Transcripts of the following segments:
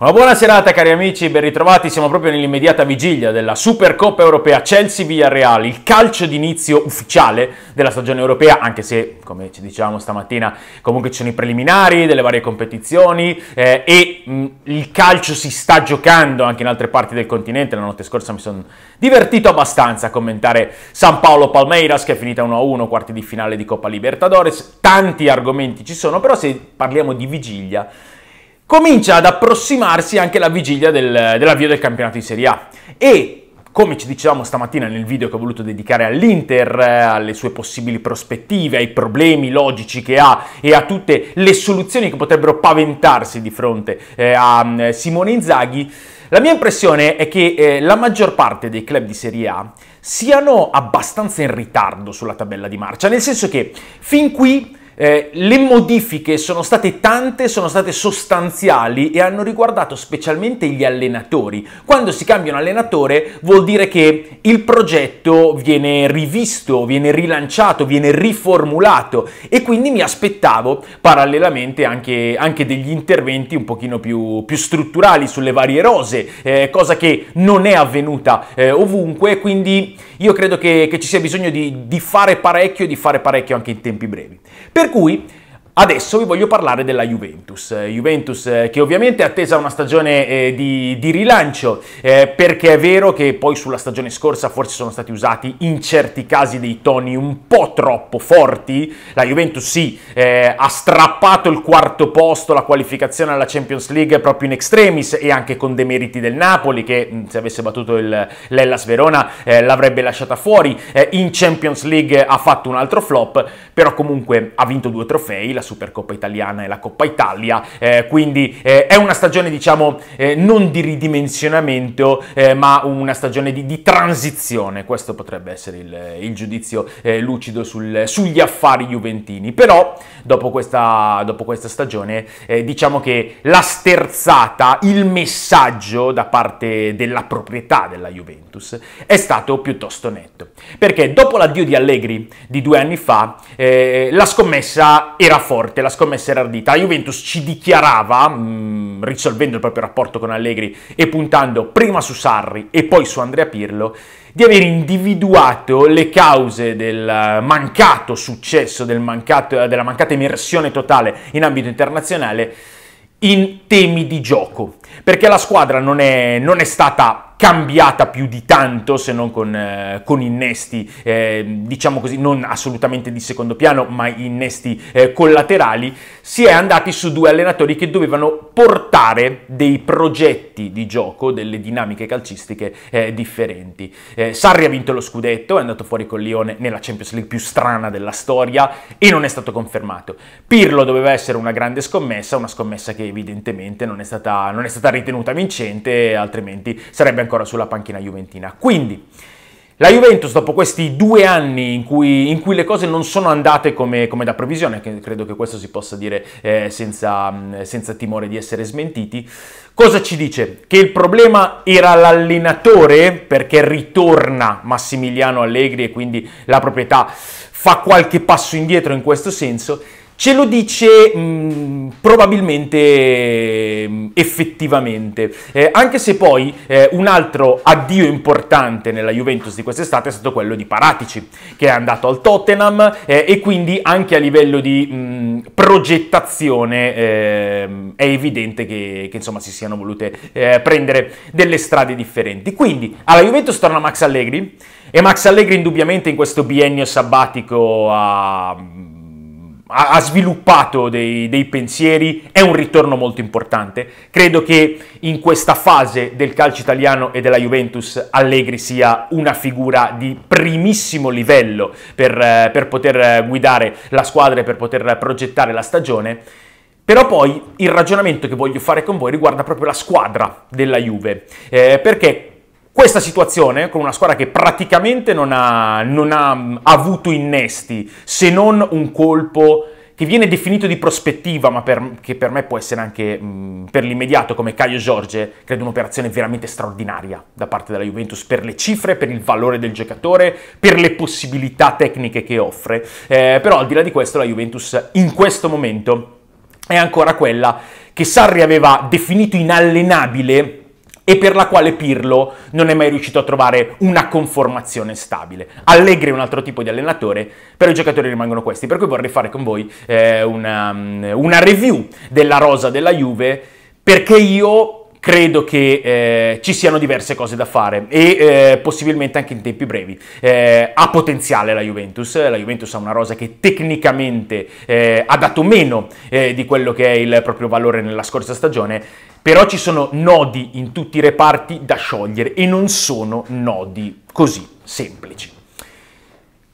Una buona serata cari amici, ben ritrovati, siamo proprio nell'immediata vigilia della Supercoppa europea Chelsea-Villarreal, il calcio d'inizio ufficiale della stagione europea, anche se, come ci dicevamo stamattina, comunque ci sono i preliminari delle varie competizioni eh, e mh, mm, il calcio si sta giocando anche in altre parti del continente, la notte scorsa mi sono divertito abbastanza a commentare San Paolo-Palmeiras che è finita 1-1, quarti di finale di Coppa Libertadores, tanti argomenti ci sono, però se parliamo di vigilia comincia ad approssimarsi anche la vigilia del, dell'avvio del campionato di Serie A e come ci dicevamo stamattina nel video che ho voluto dedicare all'Inter, eh, alle sue possibili prospettive, ai problemi logici che ha e a tutte le soluzioni che potrebbero paventarsi di fronte eh, a mm, Simone Inzaghi, la mia impressione è che eh, la maggior parte dei club di Serie A siano abbastanza in ritardo sulla tabella di marcia, nel senso che fin qui eh, le modifiche sono state tante, sono state sostanziali e hanno riguardato specialmente gli allenatori. Quando si cambia un allenatore vuol dire che il progetto viene rivisto, viene rilanciato, viene riformulato e quindi mi aspettavo parallelamente anche, anche degli interventi un pochino più, più strutturali sulle varie rose, eh, cosa che non è avvenuta eh, ovunque, quindi io credo che, che ci sia bisogno di, di, fare parecchio e di fare parecchio anche in tempi brevi. Per per cui Adesso vi voglio parlare della Juventus, eh, Juventus eh, che ovviamente è attesa una stagione eh, di, di, rilancio, eh, perché è vero che poi sulla stagione scorsa forse sono stati usati in certi casi dei toni un po' troppo forti, la Juventus sì, eh, ha strappato il quarto posto, la qualificazione alla Champions League proprio in extremis e anche con demeriti del Napoli che mm, se avesse battuto il, l'Ellas Verona eh, l'avrebbe lasciata fuori, in Champions League ha fatto un altro flop, però comunque ha vinto due trofei, la Supercoppa Italiana e la Coppa Italia, eh, quindi eh, è una stagione diciamo eh, non di ridimensionamento eh, ma una stagione di, di, transizione, questo potrebbe essere il, il giudizio eh, lucido sul, sugli affari juventini, però dopo questa, dopo questa stagione eh, diciamo che la sterzata, il messaggio da parte della proprietà della Juventus è stato piuttosto netto, perché dopo l'addio di Allegri di due anni fa la scommessa era fatta forte, la scommessa era ardita. La Juventus ci dichiarava, mh, mm, risolvendo il proprio rapporto con Allegri e puntando prima su Sarri e poi su Andrea Pirlo, di aver individuato le cause del mancato successo, del mancato, della mancata immersione totale in ambito internazionale in temi di gioco. Perché la squadra non è, non è stata cambiata più di tanto, se non con, eh, con innesti, eh, diciamo così, non assolutamente di secondo piano, ma innesti eh, collaterali, si è andati su due allenatori che dovevano portare dei progetti di gioco, delle dinamiche calcistiche eh, differenti. Eh, Sarri ha vinto lo scudetto, è andato fuori con Lione nella Champions League più strana della storia e non è stato confermato. Pirlo doveva essere una grande scommessa, una scommessa che evidentemente non è stata, non è stata ritenuta vincente, altrimenti sarebbe ancora sulla panchina juventina. Quindi, la Juventus dopo questi due anni in cui, in cui le cose non sono andate come, come, da previsione, che credo che questo si possa dire eh, senza, senza, timore di essere smentiti, cosa ci dice? Che il problema era l'allenatore perché ritorna Massimiliano Allegri e quindi la proprietà fa qualche passo indietro in questo senso. Ce lo dice mh, probabilmente mh, effettivamente, eh, anche se poi eh, un altro addio importante nella Juventus di quest'estate è stato quello di Paratici, che è andato al Tottenham eh, e quindi anche a livello di mh, progettazione eh, è evidente che, che, insomma si siano volute eh, prendere delle strade differenti. Quindi alla Juventus torna Max Allegri e Max Allegri indubbiamente in questo biennio sabbatico ha ha sviluppato dei, dei, pensieri, è un ritorno molto importante. Credo che in questa fase del calcio italiano e della Juventus Allegri sia una figura di primissimo livello per, eh, per poter eh, guidare la squadra e per poter progettare la stagione. Però poi il ragionamento che voglio fare con voi riguarda proprio la squadra della Juve, eh, perché questa situazione, con una squadra che praticamente non ha, non ha mm, avuto innesti, se non un colpo che viene definito di prospettiva, ma per, che per me può essere anche mh, mm, per l'immediato, come Caio Giorge, credo un'operazione veramente straordinaria da parte della Juventus per le cifre, per il valore del giocatore, per le possibilità tecniche che offre. Eh, però al di là di questo la Juventus in questo momento è ancora quella che Sarri aveva definito inallenabile e per la quale Pirlo non è mai riuscito a trovare una conformazione stabile. Allegri è un altro tipo di allenatore, però i giocatori rimangono questi, per cui vorrei fare con voi eh, una, mm, una review della rosa della Juve, perché io credo che eh, ci siano diverse cose da fare e eh, possibilmente anche in tempi brevi. Eh, ha potenziale la Juventus, eh, la Juventus ha una rosa che tecnicamente eh, ha dato meno eh, di quello che è il proprio valore nella scorsa stagione, però ci sono nodi in tutti i reparti da sciogliere e non sono nodi così semplici.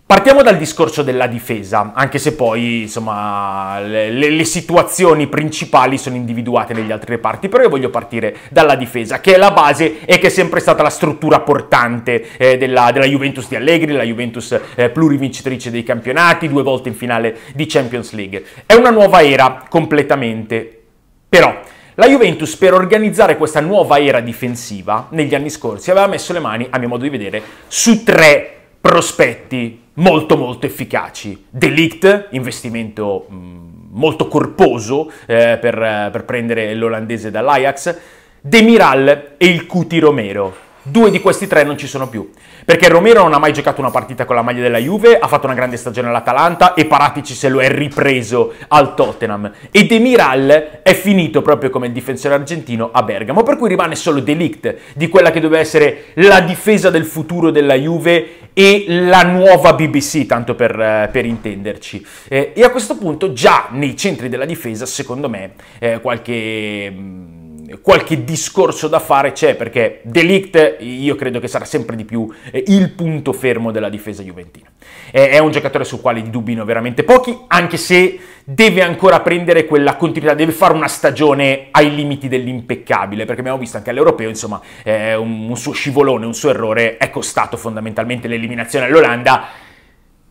Partiamo dal discorso della difesa, anche se poi insomma, le, le, situazioni principali sono individuate negli altri reparti, però io voglio partire dalla difesa, che è la base e che è sempre stata la struttura portante eh, della, della, Juventus di Allegri, la Juventus eh, plurivincitrice dei campionati, due volte in finale di Champions League. È una nuova era completamente, però... La Juventus per organizzare questa nuova era difensiva negli anni scorsi aveva messo le mani, a mio modo di vedere, su tre prospetti molto molto efficaci. Delict, investimento mm, molto corposo eh, per, per prendere l'olandese dall'Ajax, Demiral e il Cuti Romero. Due di questi tre non ci sono più, perché Romero non ha mai giocato una partita con la maglia della Juve, ha fatto una grande stagione all'Atalanta e Paratici se lo è ripreso al Tottenham. E Demiral è finito proprio come il difensore argentino a Bergamo, per cui rimane solo Delict di quella che doveva essere la difesa del futuro della Juve e la nuova BBC, tanto per, eh, per intenderci. Eh, e a questo punto già nei centri della difesa, secondo me, eh, qualche mm, qualche discorso da fare c'è perché Delict io credo che sarà sempre di più eh, il punto fermo della difesa juventina. È un giocatore sul quale dubbino veramente pochi, anche se deve ancora prendere quella continuità, deve fare una stagione ai limiti dell'impeccabile, perché abbiamo visto anche all'Europeo, insomma, eh, un, suo scivolone, un suo errore è costato fondamentalmente l'eliminazione all'Olanda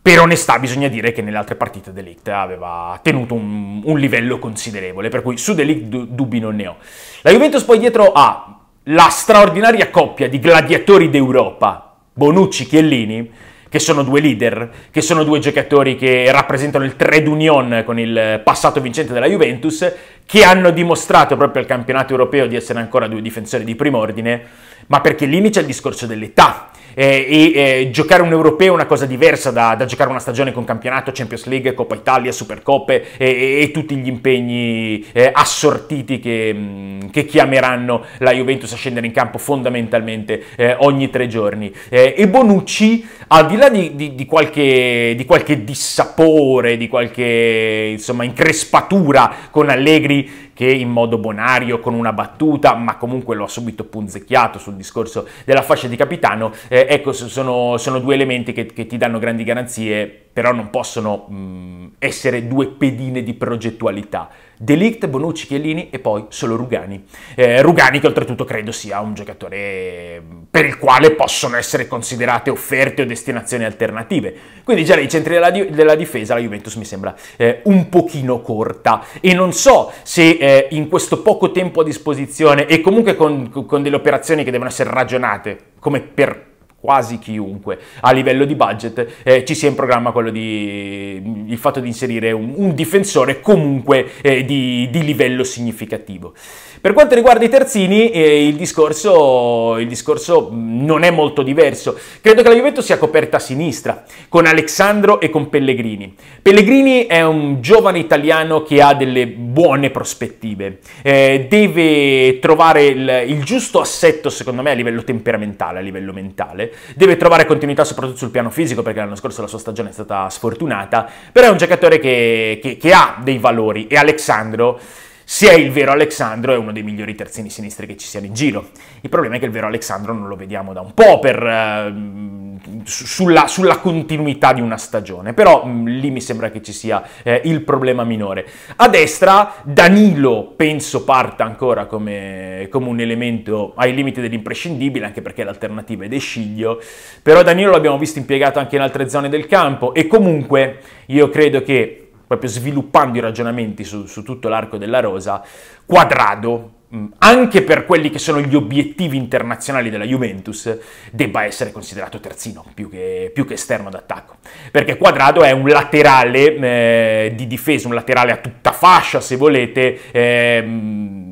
per onestà bisogna dire che nelle altre partite Delict aveva tenuto un, un livello considerevole, per cui su Delict du- dubbi non ne ho. La Juventus poi dietro ha la straordinaria coppia di gladiatori d'Europa, Bonucci, e Chiellini, che sono due leader, che sono due giocatori che rappresentano il trade union con il passato vincente della Juventus, che hanno dimostrato proprio al campionato europeo di essere ancora due difensori di primo ordine, ma per Chiellini c'è il discorso dell'età, eh, e eh, giocare un europeo è una cosa diversa da, da, giocare una stagione con campionato, Champions League, Coppa Italia, Supercoppe e, tutti gli impegni eh, assortiti che, mm, che, chiameranno la Juventus a scendere in campo fondamentalmente eh, ogni tre giorni. e Bonucci, al di là di, di, di, qualche, di qualche dissapore, di qualche insomma increspatura con Allegri che in modo bonario, con una battuta, ma comunque l'ho subito punzecchiato sul discorso della fascia di capitano, eh, ecco, sono, sono, due elementi che, che, ti danno grandi garanzie, però non possono mh, essere due pedine di progettualità. Delict, Bonucci, Chiellini e poi solo Rugani. Eh, Rugani che oltretutto credo sia un giocatore per il quale possono essere considerate offerte o destinazioni alternative. Quindi già nei centri della, di- della difesa la Juventus mi sembra eh, un pochino corta e non so se eh, in questo poco tempo a disposizione e comunque con, con delle operazioni che devono essere ragionate, come per quasi chiunque. A livello di budget eh, ci sia in programma quello di il fatto di inserire un, un difensore comunque eh, di, di, livello significativo. Per quanto riguarda i terzini, eh, il, discorso, il, discorso, mm, non è molto diverso. Credo che la Juventus sia coperta a sinistra, con Alessandro e con Pellegrini. Pellegrini è un giovane italiano che ha delle buone prospettive. Eh, deve trovare il, il giusto assetto, secondo me, a livello temperamentale, a livello mentale, deve trovare continuità soprattutto sul piano fisico perché l'anno scorso la sua stagione è stata sfortunata, però è un giocatore che, che, che ha dei valori e Alexandro se è il vero Alexandro è uno dei migliori terzini sinistri che ci siano in giro. Il problema è che il vero Alexandro non lo vediamo da un po' per... Uh, sulla, sulla, continuità di una stagione, però mh, mm, lì mi sembra che ci sia eh, il problema minore. A destra Danilo penso parta ancora come, come un elemento ai limiti dell'imprescindibile, anche perché l'alternativa è De Sciglio, però Danilo l'abbiamo visto impiegato anche in altre zone del campo e comunque io credo che proprio sviluppando i ragionamenti su, su tutto l'arco della rosa, Quadrado Mm, anche per quelli che sono gli obiettivi internazionali della Juventus, debba essere considerato terzino più che, più che esterno d'attacco. Perché Quadrado è un laterale eh, di difesa, un laterale a tutta fascia, se volete. Eh,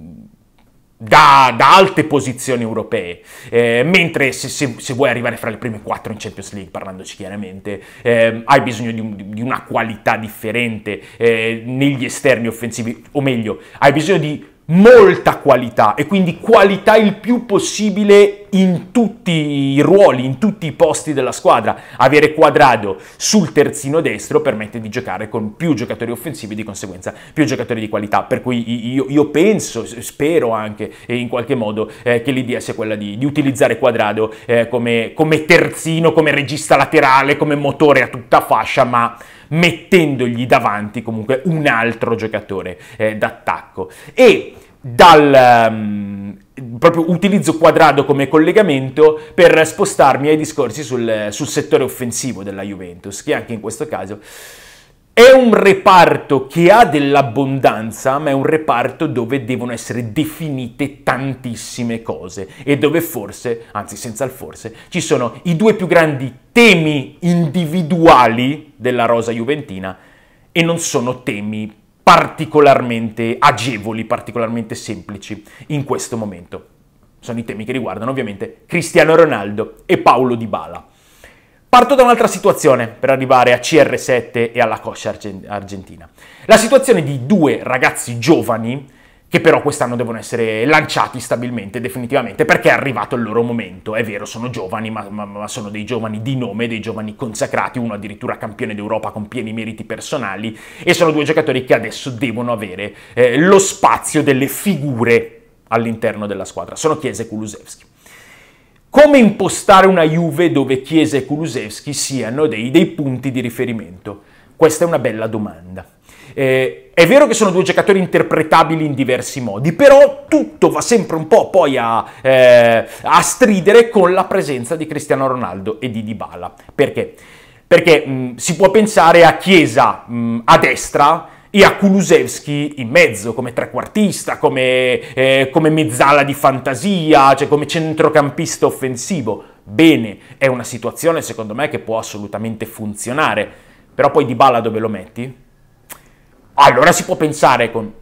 da, da, alte posizioni europee, eh, mentre se, se, se, vuoi arrivare fra le prime quattro in Champions League, parlandoci chiaramente, eh, hai bisogno di, un, di, una qualità differente eh, negli esterni offensivi, o meglio, hai bisogno di molta qualità e quindi qualità il più possibile in tutti i ruoli, in tutti i posti della squadra. Avere Quadrado sul terzino destro permette di giocare con più giocatori offensivi, e di conseguenza più giocatori di qualità. Per cui io, io penso, spero anche in qualche modo eh, che l'idea sia quella di, di utilizzare Quadrado eh, come, come terzino, come regista laterale, come motore a tutta fascia, ma mettendogli davanti comunque un altro giocatore eh, d'attacco. E dal, um, proprio utilizzo quadrado come collegamento per spostarmi ai discorsi sul, sul, settore offensivo della Juventus, che anche in questo caso è un reparto che ha dell'abbondanza, ma è un reparto dove devono essere definite tantissime cose e dove forse, anzi senza il forse, ci sono i due più grandi temi individuali della rosa juventina e non sono temi particolarmente agevoli, particolarmente semplici in questo momento. Sono i temi che riguardano ovviamente Cristiano Ronaldo e Paolo Di Bala. Parto da un'altra situazione per arrivare a CR7 e alla coscia argentina. La situazione di due ragazzi giovani che però quest'anno devono essere lanciati stabilmente, definitivamente, perché è arrivato il loro momento. È vero, sono giovani, ma, ma, ma sono dei giovani di nome, dei giovani consacrati, uno addirittura campione d'Europa con pieni meriti personali, e sono due giocatori che adesso devono avere eh, lo spazio delle figure all'interno della squadra. Sono Chiese e Kulusevski. Come impostare una Juve dove Chiese e Kulusevski siano dei, dei punti di riferimento? Questa è una bella domanda. Eh, è vero che sono due giocatori interpretabili in diversi modi, però tutto va sempre un po' poi a, eh, a stridere con la presenza di Cristiano Ronaldo e di Dybala. Perché? Perché mh, mm, si può pensare a Chiesa mh, mm, a destra, e a Kulusevski in mezzo come trequartista, come, eh, come, mezzala di fantasia, cioè come centrocampista offensivo. Bene, è una situazione secondo me che può assolutamente funzionare, però poi Dybala dove lo metti? allora si può pensare con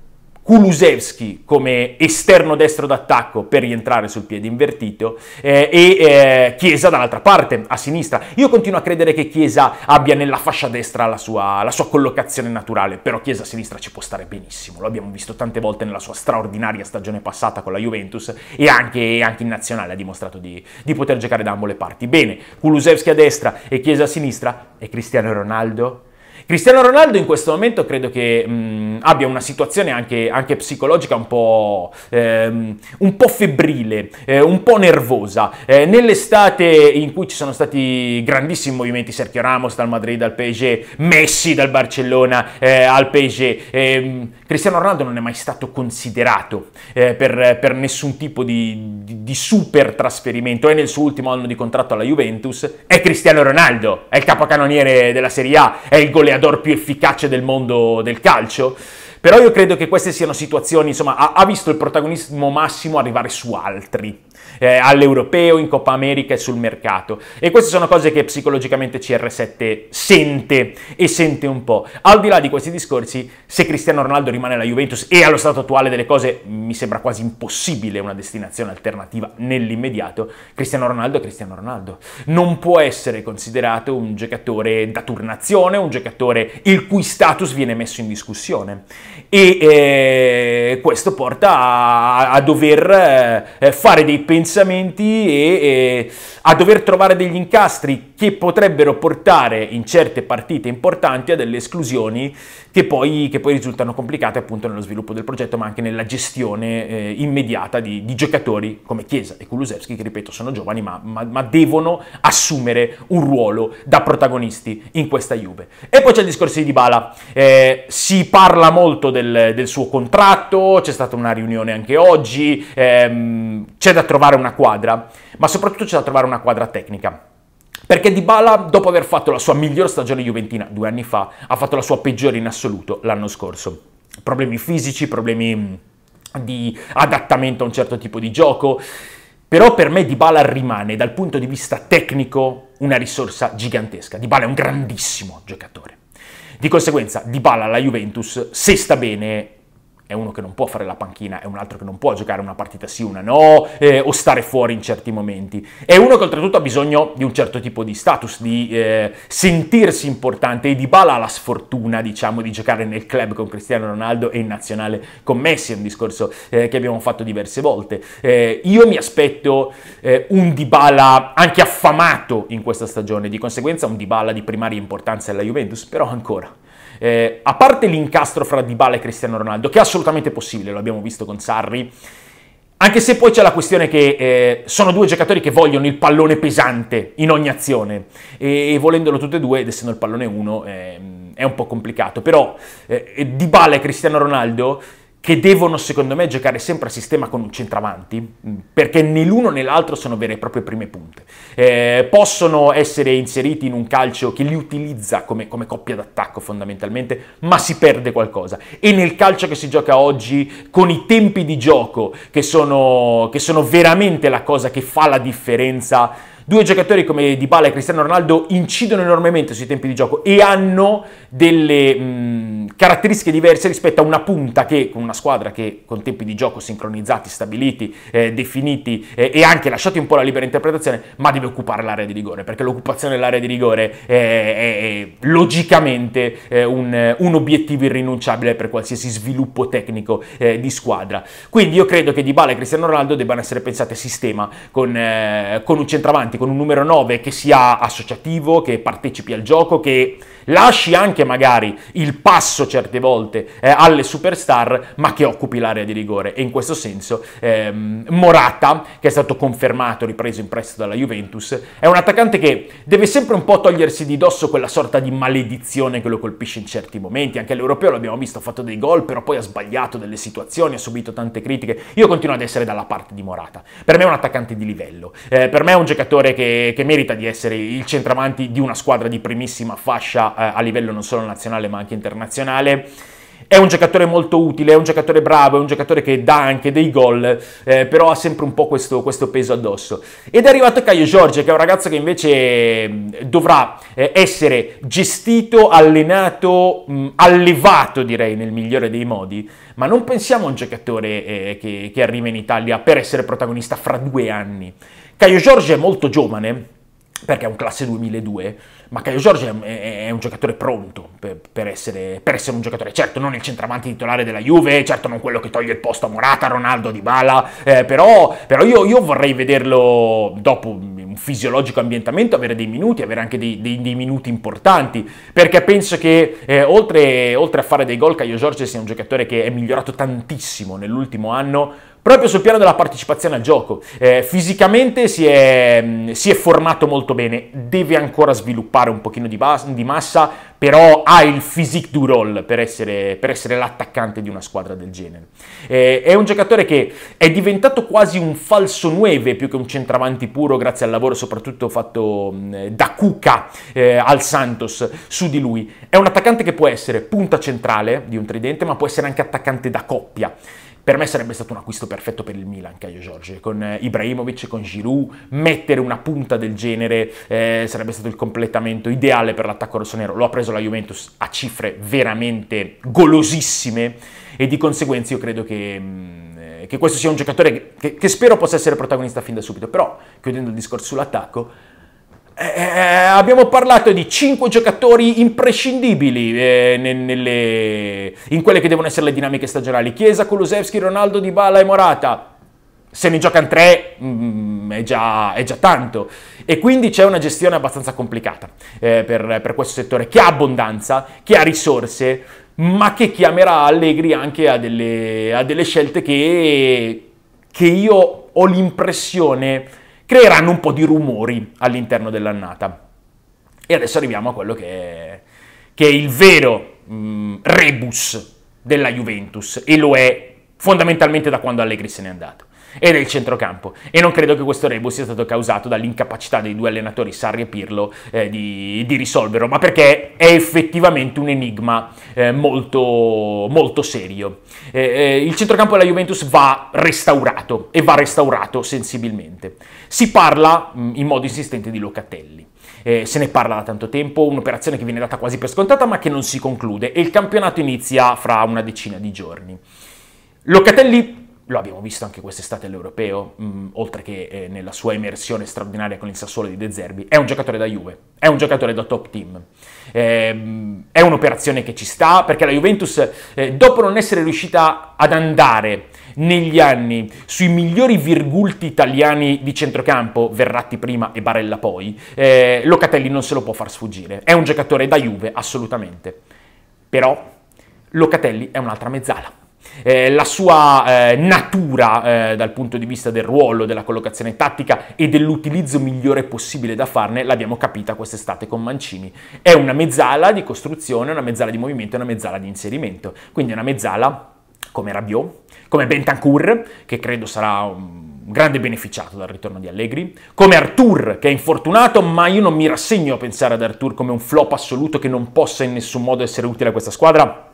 Kulusevski come esterno destro d'attacco per rientrare sul piede invertito eh, e eh, Chiesa dall'altra parte, a sinistra. Io continuo a credere che Chiesa abbia nella fascia destra la sua, la sua collocazione naturale, però Chiesa a sinistra ci può stare benissimo, lo abbiamo visto tante volte nella sua straordinaria stagione passata con la Juventus e anche, anche in nazionale ha dimostrato di, di poter giocare da ambo le parti. Bene, Kulusevski a destra e Chiesa a sinistra e Cristiano Ronaldo Cristiano Ronaldo in questo momento credo che mh, mm, abbia una situazione anche, anche psicologica un po', ehm, un po febbrile, eh, un po' nervosa. Eh, nell'estate in cui ci sono stati grandissimi movimenti, Sergio Ramos dal Madrid al PSG, Messi dal Barcellona eh, al PSG, ehm, Cristiano Ronaldo non è mai stato considerato eh, per, per, nessun tipo di, di, di super trasferimento e nel suo ultimo anno di contratto alla Juventus è Cristiano Ronaldo, è il capocannoniere della Serie A, è il goleador allenatore più efficace del mondo del calcio. Però io credo che queste siano situazioni, insomma, ha, ha visto il protagonismo massimo arrivare su altri eh, all'europeo, in Coppa America e sul mercato. E queste sono cose che psicologicamente CR7 sente e sente un po'. Al di là di questi discorsi, se Cristiano Ronaldo rimane alla Juventus e allo stato attuale delle cose mi sembra quasi impossibile una destinazione alternativa nell'immediato, Cristiano Ronaldo è Cristiano Ronaldo. Non può essere considerato un giocatore da turnazione, un giocatore il cui status viene messo in discussione. E eh, questo porta a, a dover eh, fare dei pensieri pensamenti e, e a dover trovare degli incastri che potrebbero portare in certe partite importanti a delle esclusioni che poi, che poi risultano complicate appunto nello sviluppo del progetto ma anche nella gestione eh, immediata di, di, giocatori come Chiesa e Kulusevski che ripeto sono giovani ma, ma, ma devono assumere un ruolo da protagonisti in questa Juve. E poi c'è il discorso di Dybala, eh, si parla molto del, del suo contratto, c'è stata una riunione anche oggi, ehm, c'è da trovare un una quadra, ma soprattutto c'è da trovare una quadra tecnica. Perché Dybala, dopo aver fatto la sua miglior stagione juventina due anni fa, ha fatto la sua peggiore in assoluto l'anno scorso. Problemi fisici, problemi mm, di adattamento a un certo tipo di gioco. Però per me Dybala rimane, dal punto di vista tecnico, una risorsa gigantesca. Dybala è un grandissimo giocatore. Di conseguenza, Dybala la Juventus, se sta bene, è uno che non può fare la panchina, è un altro che non può giocare una partita sì, una no, eh, o stare fuori in certi momenti. È uno che oltretutto ha bisogno di un certo tipo di status, di eh, sentirsi importante e di Bala ha la sfortuna, diciamo, di giocare nel club con Cristiano Ronaldo e in nazionale con Messi, è un discorso eh, che abbiamo fatto diverse volte. Eh, io mi aspetto eh, un Dybala anche affamato in questa stagione, di conseguenza un Dybala di primaria importanza alla Juventus, però ancora eh, a parte l'incastro fra Dybala e Cristiano Ronaldo, che è assolutamente possibile, lo abbiamo visto con Sarri, anche se poi c'è la questione che eh, sono due giocatori che vogliono il pallone pesante in ogni azione e, e volendolo tutte e due, ed essendo il pallone uno, eh, è un po' complicato. Però eh, Dybala e Cristiano Ronaldo che devono secondo me giocare sempre a sistema con un centravanti, mm, perché né l'uno né l'altro sono vere e proprie prime punte. Eh, possono essere inseriti in un calcio che li utilizza come, come, coppia d'attacco fondamentalmente, ma si perde qualcosa. E nel calcio che si gioca oggi, con i tempi di gioco che sono, che sono veramente la cosa che fa la differenza, Due giocatori come Dybala e Cristiano Ronaldo incidono enormemente sui tempi di gioco e hanno delle mh, mm, caratteristiche diverse rispetto a una punta che con una squadra che con tempi di gioco sincronizzati, stabiliti, eh, definiti eh, e anche lasciati un po' la libera interpretazione, ma deve occupare l'area di rigore, perché l'occupazione dell'area di rigore è, eh, è, è logicamente è eh, un, un, obiettivo irrinunciabile per qualsiasi sviluppo tecnico eh, di squadra. Quindi io credo che Dybala e Cristiano Ronaldo debbano essere pensati a sistema con, eh, con un centravanti con un numero 9 che sia associativo, che partecipi al gioco, che lasci anche magari il passo certe volte eh, alle superstar, ma che occupi l'area di rigore. E in questo senso ehm, Morata, che è stato confermato, ripreso in prestito dalla Juventus, è un attaccante che deve sempre un po' togliersi di dosso quella sorta di maledizione che lo colpisce in certi momenti. Anche all'Europeo l'abbiamo visto, ha fatto dei gol, però poi ha sbagliato delle situazioni, ha subito tante critiche. Io continuo ad essere dalla parte di Morata. Per me è un attaccante di livello, eh, per me è un giocatore giocatore che, che, merita di essere il centravanti di una squadra di primissima fascia eh, a livello non solo nazionale ma anche internazionale. È un giocatore molto utile, è un giocatore bravo, è un giocatore che dà anche dei gol, eh, però ha sempre un po' questo, questo, peso addosso. Ed è arrivato Caio Giorgio, che è un ragazzo che invece mm, dovrà eh, essere gestito, allenato, mh, mm, allevato direi nel migliore dei modi, ma non pensiamo a un giocatore eh, che, che arriva in Italia per essere protagonista fra due anni. Caio Giorgio è molto giovane, perché è un classe 2002, Macaio Giorgio è, è, un giocatore pronto per, per, essere, per, essere, un giocatore, certo non il centravanti titolare della Juve, certo non quello che toglie il posto a Morata, Ronaldo, Di Bala, eh, però, però io, io, vorrei vederlo dopo un fisiologico ambientamento, avere dei minuti, avere anche dei, dei, dei minuti importanti, perché penso che eh, oltre, oltre, a fare dei gol, Caio Giorgio sia un giocatore che è migliorato tantissimo nell'ultimo anno proprio sul piano della partecipazione al gioco. Eh, fisicamente si è, si è formato molto bene, deve ancora sviluppare sviluppare un pochino di, bas- di massa, però ha il physique du roll per essere, per essere l'attaccante di una squadra del genere. Eh, è un giocatore che è diventato quasi un falso 9 più che un centravanti puro grazie al lavoro soprattutto fatto eh, da Cuca eh, al Santos su di lui. È un attaccante che può essere punta centrale di un tridente, ma può essere anche attaccante da coppia. Per me sarebbe stato un acquisto perfetto per il Milan, Caio Giorgio, con eh, Ibrahimovic, e con Giroud, mettere una punta del genere eh, sarebbe stato il completamento ideale per l'attacco rossonero. Lo ha preso la Juventus a cifre veramente golosissime e di conseguenza io credo che, mm, eh, che questo sia un giocatore che, che spero possa essere protagonista fin da subito. Però, chiudendo il discorso sull'attacco, eh, eh, eh, abbiamo parlato di 5 giocatori imprescindibili eh, nelle, in quelle che devono essere le dinamiche stagionali. Chiesa, Kulusevski, Ronaldo, Dybala e Morata. Se ne giocano 3 mm, è, già, è, già, tanto. E quindi c'è una gestione abbastanza complicata eh, per, per questo settore, che ha abbondanza, che ha risorse, ma che chiamerà Allegri anche a delle, a delle scelte che, che io ho l'impressione creeranno un po' di rumori all'interno dell'annata. E adesso arriviamo a quello che è, che è il vero mh, mm, rebus della Juventus e lo è fondamentalmente da quando Allegri se n'è andato e del centrocampo. E non credo che questo rebus sia stato causato dall'incapacità dei due allenatori Sarri e Pirlo eh, di, di, risolverlo, ma perché è effettivamente un enigma eh, molto, molto serio. Eh, eh il centrocampo della Juventus va restaurato e va restaurato sensibilmente. Si parla mm, in modo insistente di Locatelli. Eh, se ne parla da tanto tempo, un'operazione che viene data quasi per scontata ma che non si conclude e il campionato inizia fra una decina di giorni. Locatelli lo abbiamo visto anche quest'estate all'Europeo, mh, mm, oltre che eh, nella sua immersione straordinaria con il Sassuolo di De Zerbi, è un giocatore da Juve, è un giocatore da top team. Eh, è un'operazione che ci sta perché la Juventus, eh, dopo non essere riuscita ad andare negli anni sui migliori virgulti italiani di centrocampo, Verratti prima e Barella poi, eh, Locatelli non se lo può far sfuggire. È un giocatore da Juve, assolutamente. Però Locatelli è un'altra mezzala. Eh, la sua eh, natura eh, dal punto di vista del ruolo, della collocazione tattica e dell'utilizzo migliore possibile da farne l'abbiamo capita quest'estate con Mancini. È una mezzala di costruzione, una mezzala di movimento e una mezzala di inserimento, quindi è una mezzala come Rabiot, come Bentancur, che credo sarà un grande beneficiato dal ritorno di Allegri, come Artur che è infortunato, ma io non mi rassegno a pensare ad Artur come un flop assoluto che non possa in nessun modo essere utile a questa squadra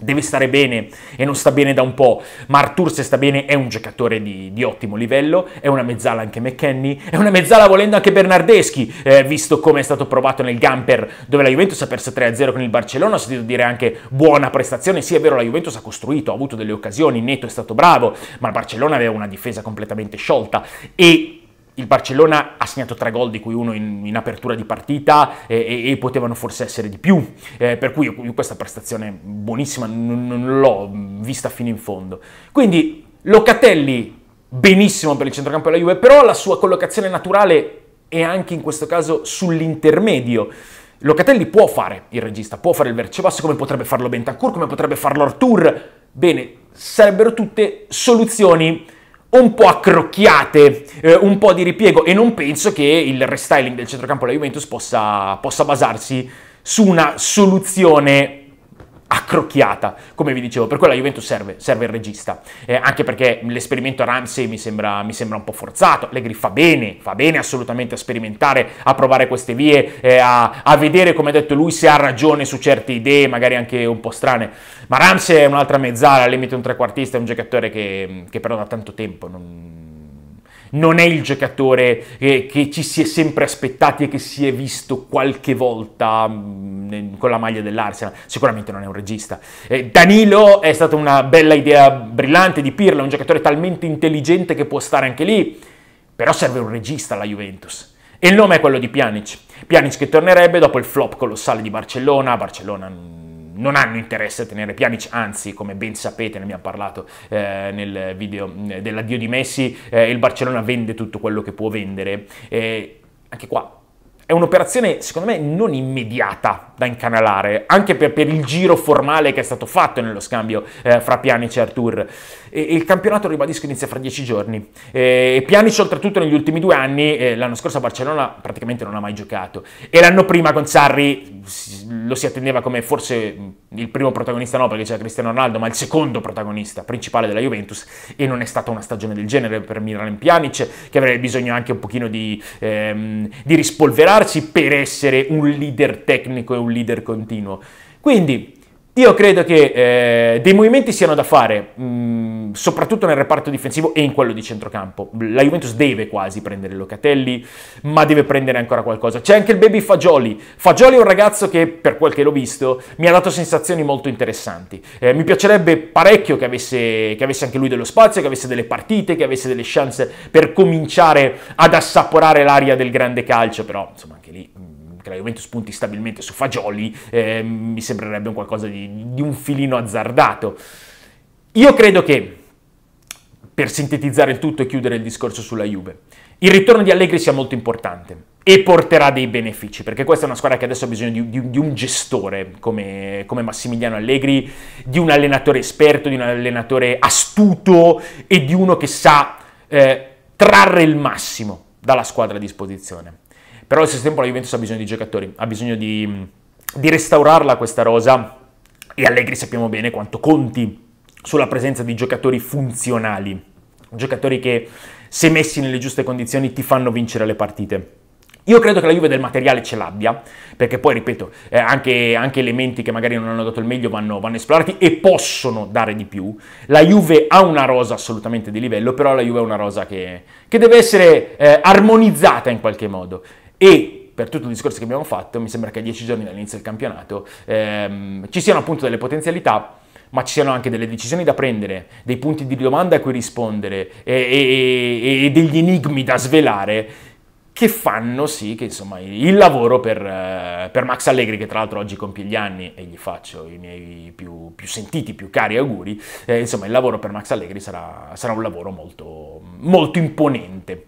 deve stare bene e non sta bene da un po', ma Artur se sta bene è un giocatore di, di ottimo livello, è una mezzala anche McKenny, è una mezzala volendo anche Bernardeschi, eh, visto come è stato provato nel Gamper dove la Juventus ha perso 3-0 con il Barcellona, ho sentito dire anche buona prestazione, sì è vero la Juventus ha costruito, ha avuto delle occasioni, Neto è stato bravo, ma il Barcellona aveva una difesa completamente sciolta e il Barcellona ha segnato tre gol, di cui uno in, in apertura di partita, e, e, e, potevano forse essere di più. Eh, per cui io questa prestazione buonissima non, non l'ho vista fino in fondo. Quindi Locatelli benissimo per il centrocampo della Juve, però la sua collocazione naturale è anche in questo caso sull'intermedio. Locatelli può fare il regista, può fare il vercepasso, come potrebbe farlo Bentancur, come potrebbe farlo Artur. Bene, sarebbero tutte soluzioni un po' accrocchiate, eh, un po' di ripiego e non penso che il restyling del centrocampo della Juventus possa, possa basarsi su una soluzione accrocchiata, come vi dicevo, per quello la Juventus serve, serve il regista, eh, anche perché l'esperimento Ramsey mi sembra, mi sembra, un po' forzato, Allegri fa bene, fa bene assolutamente a sperimentare, a provare queste vie, eh, a, a, vedere, come ha detto lui, se ha ragione su certe idee, magari anche un po' strane, ma Ramsey è un'altra mezzala, al limite un trequartista, è un giocatore che, che però da tanto tempo non non è il giocatore che, che, ci si è sempre aspettati e che si è visto qualche volta mm, con la maglia dell'Arsenal, sicuramente non è un regista. Eh, Danilo è stata una bella idea brillante di Pirlo, è un giocatore talmente intelligente che può stare anche lì, però serve un regista alla Juventus. E il nome è quello di Pjanic. Pjanic che tornerebbe dopo il flop colossale di Barcellona, Barcellona mm, non hanno interesse a tenere Pjanic, anzi, come ben sapete, ne abbiamo parlato eh, nel video eh, dell'addio di Messi, eh, il Barcellona vende tutto quello che può vendere. Eh, anche qua è un'operazione, secondo me, non immediata da incanalare, anche per, per il giro formale che è stato fatto nello scambio eh, fra Pjanic e Artur e il campionato, ribadisco, inizia fra dieci giorni. E Pjanic, oltretutto, negli ultimi due anni, eh, l'anno scorso a Barcellona praticamente non ha mai giocato. E l'anno prima con Sarri lo si attendeva come forse il primo protagonista, no, perché c'era Cristiano Ronaldo, ma il secondo protagonista principale della Juventus. E non è stata una stagione del genere per Miralem Pjanic, che avrebbe bisogno anche un pochino di, ehm, di rispolverarsi per essere un leader tecnico e un leader continuo. Quindi io credo che eh, dei movimenti siano da fare, mh, mm, soprattutto nel reparto difensivo e in quello di centrocampo. La Juventus deve quasi prendere Locatelli, ma deve prendere ancora qualcosa. C'è anche il baby Fagioli. Fagioli è un ragazzo che, per quel che l'ho visto, mi ha dato sensazioni molto interessanti. Eh, mi piacerebbe parecchio che avesse, che avesse, anche lui dello spazio, che avesse delle partite, che avesse delle chance per cominciare ad assaporare l'aria del grande calcio, però insomma anche lì mm, perché la Juventus punti stabilmente su fagioli, eh, mi sembrerebbe un qualcosa di, di un filino azzardato. Io credo che, per sintetizzare il tutto e chiudere il discorso sulla Juve, il ritorno di Allegri sia molto importante e porterà dei benefici, perché questa è una squadra che adesso ha bisogno di, di, di un gestore come, come, Massimiliano Allegri, di un allenatore esperto, di un allenatore astuto e di uno che sa eh, trarre il massimo dalla squadra a disposizione. Però allo stesso tempo la Juventus ha bisogno di giocatori, ha bisogno di, di restaurarla questa rosa e Allegri sappiamo bene quanto conti sulla presenza di giocatori funzionali, giocatori che se messi nelle giuste condizioni ti fanno vincere le partite. Io credo che la Juve del materiale ce l'abbia, perché poi, ripeto, eh, anche, anche, elementi che magari non hanno dato il meglio vanno, vanno, esplorati e possono dare di più. La Juve ha una rosa assolutamente di livello, però la Juve è una rosa che, che deve essere eh, armonizzata in qualche modo e per tutto il discorso che abbiamo fatto, mi sembra che a 10 giorni dall'inizio del campionato ehm, ci siano appunto delle potenzialità, ma ci siano anche delle decisioni da prendere, dei punti di domanda a cui rispondere e, e, e degli enigmi da svelare che fanno sì che insomma il lavoro per, eh, per, Max Allegri, che tra l'altro oggi compie gli anni e gli faccio i miei più, più sentiti, più cari auguri, eh, insomma il lavoro per Max Allegri sarà, sarà un lavoro molto, molto imponente.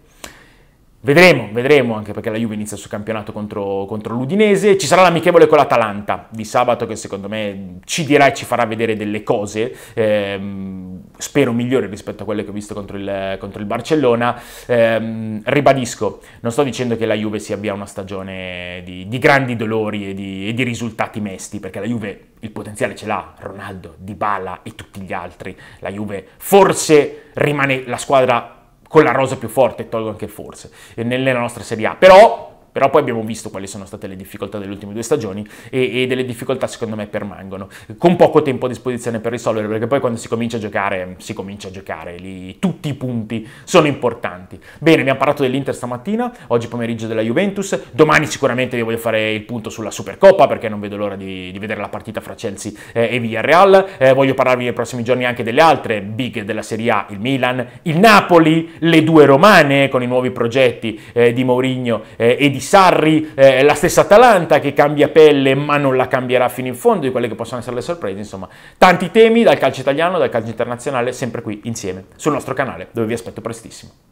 Vedremo, vedremo, anche perché la Juve inizia il suo campionato contro, contro l'Udinese. Ci sarà l'amichevole con l'Atalanta di sabato che secondo me ci dirà e ci farà vedere delle cose, ehm, spero migliori rispetto a quelle che ho visto contro il, contro il Barcellona. Ehm, ribadisco, non sto dicendo che la Juve si abbia una stagione di, di grandi dolori e di, e di, risultati mesti, perché la Juve il potenziale ce l'ha, Ronaldo, Dybala e tutti gli altri. La Juve forse rimane la squadra con la rosa più forte, tolgo anche il forse, nella nostra Serie A. Però però poi abbiamo visto quali sono state le difficoltà delle ultime due stagioni e, e delle difficoltà secondo me permangono, con poco tempo a disposizione per risolvere, perché poi quando si comincia a giocare, si comincia a giocare, lì tutti i punti sono importanti. Bene, abbiamo parlato dell'Inter stamattina, oggi pomeriggio della Juventus, domani sicuramente vi voglio fare il punto sulla Supercoppa perché non vedo l'ora di, di vedere la partita fra Chelsea eh, e Villarreal, eh, voglio parlarvi nei prossimi giorni anche delle altre big della Serie A, il Milan, il Napoli, le due romane con i nuovi progetti eh, di Mourinho eh, e di quindi Sarri, eh, la stessa Atalanta che cambia pelle ma non la cambierà fino in fondo, di quelle che possono essere le sorprese, insomma, tanti temi dal calcio italiano, dal calcio internazionale, sempre qui insieme sul nostro canale dove vi aspetto prestissimo.